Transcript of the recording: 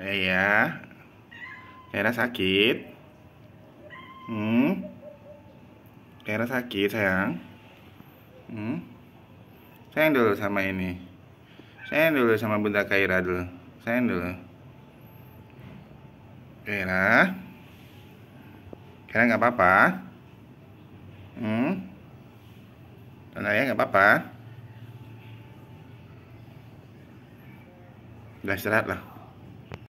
ya Kayaknya sakit hmm Kayaknya sakit sayang hmm sayang dulu sama ini sayang dulu sama bunda Kaira dulu sayang dulu Kaira Kaira nggak apa-apa hmm Tanda ya nggak apa-apa udah istirahat lah